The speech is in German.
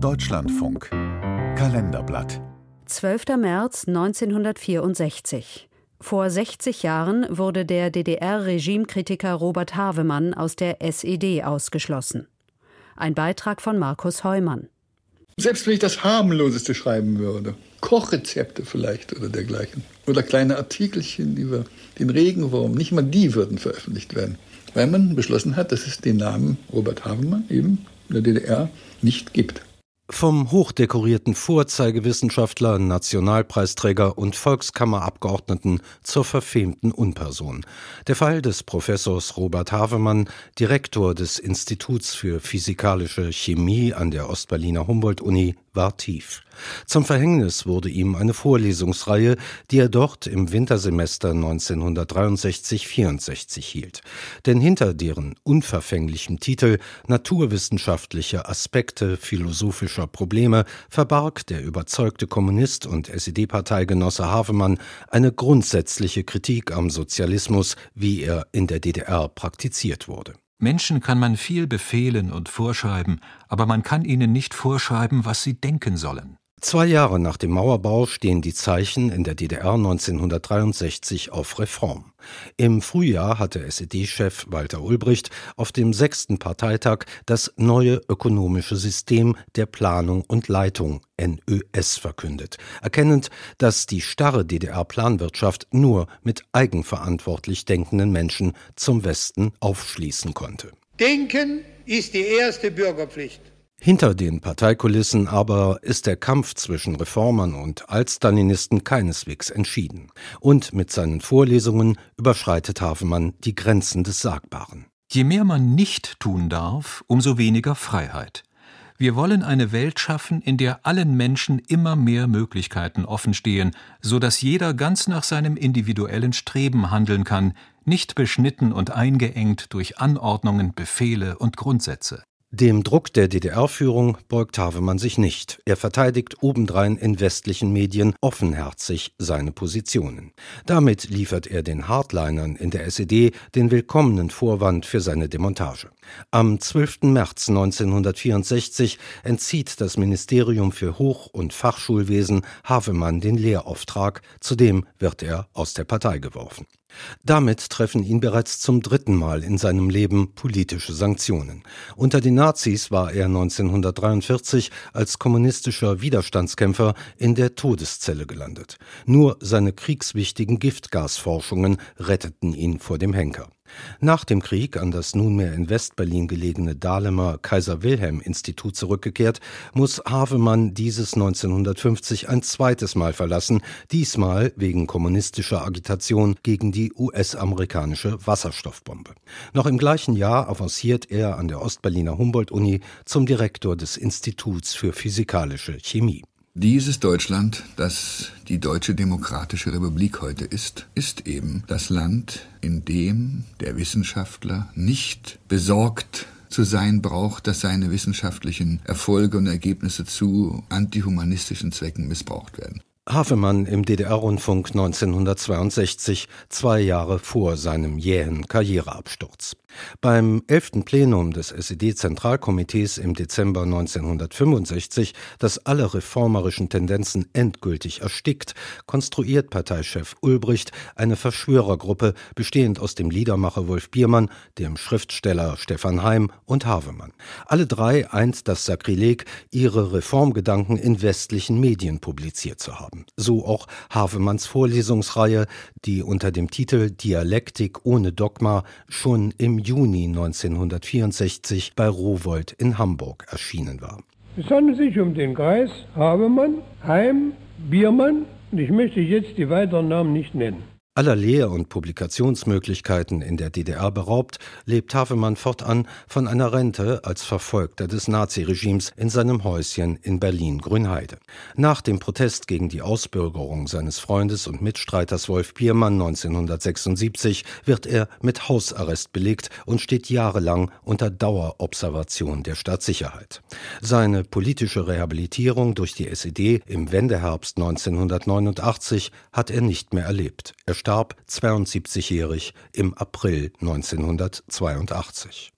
Deutschlandfunk Kalenderblatt 12. März 1964 vor 60 Jahren wurde der DDR-Regimekritiker Robert Havemann aus der SED ausgeschlossen. Ein Beitrag von Markus Heumann. Selbst wenn ich das harmloseste schreiben würde, Kochrezepte vielleicht oder dergleichen, oder kleine Artikelchen über den Regenwurm, nicht mal die würden veröffentlicht werden, weil man beschlossen hat, dass es den Namen Robert Havemann eben in der DDR nicht gibt. Vom hochdekorierten Vorzeigewissenschaftler, Nationalpreisträger und Volkskammerabgeordneten zur verfemten Unperson. Der Fall des Professors Robert Havemann, Direktor des Instituts für Physikalische Chemie an der Ostberliner Humboldt-Uni, war tief. Zum Verhängnis wurde ihm eine Vorlesungsreihe, die er dort im Wintersemester 1963-64 hielt. Denn hinter deren unverfänglichem Titel Naturwissenschaftliche Aspekte philosophischer Probleme verbarg der überzeugte Kommunist und SED-Parteigenosse Havemann eine grundsätzliche Kritik am Sozialismus, wie er in der DDR praktiziert wurde. Menschen kann man viel befehlen und vorschreiben, aber man kann ihnen nicht vorschreiben, was sie denken sollen. Zwei Jahre nach dem Mauerbau stehen die Zeichen in der DDR 1963 auf Reform. Im Frühjahr hatte SED-Chef Walter Ulbricht auf dem sechsten Parteitag das neue ökonomische System der Planung und Leitung NÖS verkündet, erkennend, dass die starre DDR-Planwirtschaft nur mit eigenverantwortlich denkenden Menschen zum Westen aufschließen konnte. Denken ist die erste Bürgerpflicht. Hinter den Parteikulissen aber ist der Kampf zwischen Reformern und Altstalinisten keineswegs entschieden. Und mit seinen Vorlesungen überschreitet Hafenmann die Grenzen des Sagbaren. Je mehr man nicht tun darf, umso weniger Freiheit. Wir wollen eine Welt schaffen, in der allen Menschen immer mehr Möglichkeiten offenstehen, so dass jeder ganz nach seinem individuellen Streben handeln kann, nicht beschnitten und eingeengt durch Anordnungen, Befehle und Grundsätze. Dem Druck der DDR-Führung beugt Havemann sich nicht. Er verteidigt obendrein in westlichen Medien offenherzig seine Positionen. Damit liefert er den Hardlinern in der SED den willkommenen Vorwand für seine Demontage. Am 12. März 1964 entzieht das Ministerium für Hoch- und Fachschulwesen Havemann den Lehrauftrag, zudem wird er aus der Partei geworfen. Damit treffen ihn bereits zum dritten Mal in seinem Leben politische Sanktionen. Unter den Nazis war er 1943 als kommunistischer Widerstandskämpfer in der Todeszelle gelandet. Nur seine kriegswichtigen Giftgasforschungen retteten ihn vor dem Henker. Nach dem Krieg an das nunmehr in Westberlin gelegene Dahlemer Kaiser-Wilhelm-Institut zurückgekehrt, muss Havemann dieses 1950 ein zweites Mal verlassen, diesmal wegen kommunistischer Agitation gegen die US-amerikanische Wasserstoffbombe. Noch im gleichen Jahr avanciert er an der Ostberliner Humboldt-Uni zum Direktor des Instituts für physikalische Chemie. Dieses Deutschland, das die Deutsche Demokratische Republik heute ist, ist eben das Land, in dem der Wissenschaftler nicht besorgt zu sein braucht, dass seine wissenschaftlichen Erfolge und Ergebnisse zu antihumanistischen Zwecken missbraucht werden. Hafemann im DDR-Rundfunk 1962, zwei Jahre vor seinem jähen Karriereabsturz. Beim 11. Plenum des SED-Zentralkomitees im Dezember 1965, das alle reformerischen Tendenzen endgültig erstickt, konstruiert Parteichef Ulbricht eine Verschwörergruppe, bestehend aus dem Liedermacher Wolf Biermann, dem Schriftsteller Stefan Heim und Havemann. Alle drei eint das Sakrileg, ihre Reformgedanken in westlichen Medien publiziert zu haben. So auch Havemanns Vorlesungsreihe, die unter dem Titel Dialektik ohne Dogma schon im Juni 1964 bei Rowold in Hamburg erschienen war. Es handelt sich um den Kreis Habemann, Heim, Biermann und ich möchte jetzt die weiteren Namen nicht nennen. Aller Lehr- und Publikationsmöglichkeiten in der DDR beraubt, lebt Havemann fortan von einer Rente als Verfolgter des Naziregimes in seinem Häuschen in Berlin-Grünheide. Nach dem Protest gegen die Ausbürgerung seines Freundes und Mitstreiters Wolf Biermann 1976 wird er mit Hausarrest belegt und steht jahrelang unter Dauerobservation der Staatssicherheit. Seine politische Rehabilitierung durch die SED im Wendeherbst 1989 hat er nicht mehr erlebt. Er starb 72-jährig im April 1982.